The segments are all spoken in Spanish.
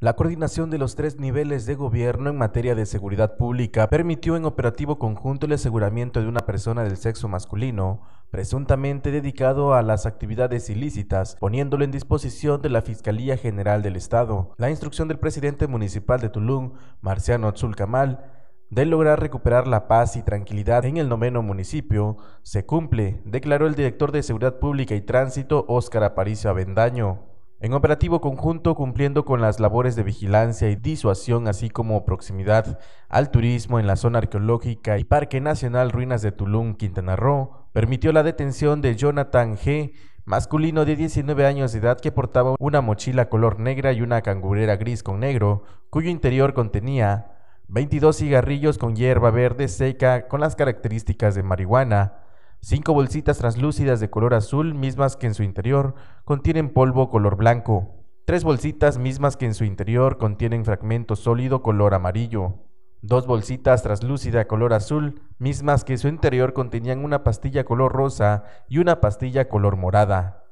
La coordinación de los tres niveles de gobierno en materia de seguridad pública permitió en operativo conjunto el aseguramiento de una persona del sexo masculino, presuntamente dedicado a las actividades ilícitas, poniéndolo en disposición de la Fiscalía General del Estado. La instrucción del presidente municipal de Tulum, Marciano Camal, de lograr recuperar la paz y tranquilidad en el noveno municipio, se cumple, declaró el director de Seguridad Pública y Tránsito, Óscar Aparicio Avendaño en operativo conjunto cumpliendo con las labores de vigilancia y disuasión, así como proximidad al turismo en la zona arqueológica y Parque Nacional Ruinas de Tulum, Quintana Roo, permitió la detención de Jonathan G., masculino de 19 años de edad que portaba una mochila color negra y una cangurera gris con negro, cuyo interior contenía 22 cigarrillos con hierba verde seca con las características de marihuana, 5 bolsitas translúcidas de color azul, mismas que en su interior, contienen polvo color blanco. Tres bolsitas mismas que en su interior contienen fragmento sólido color amarillo. 2 bolsitas translúcida color azul, mismas que en su interior contenían una pastilla color rosa y una pastilla color morada.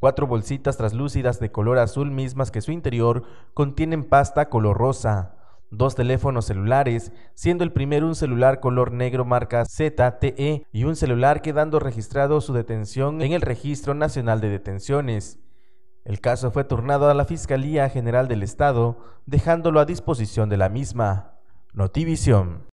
4 bolsitas translúcidas de color azul, mismas que su interior contienen pasta color rosa dos teléfonos celulares, siendo el primero un celular color negro marca ZTE y un celular quedando registrado su detención en el Registro Nacional de Detenciones. El caso fue turnado a la Fiscalía General del Estado, dejándolo a disposición de la misma. Notivision.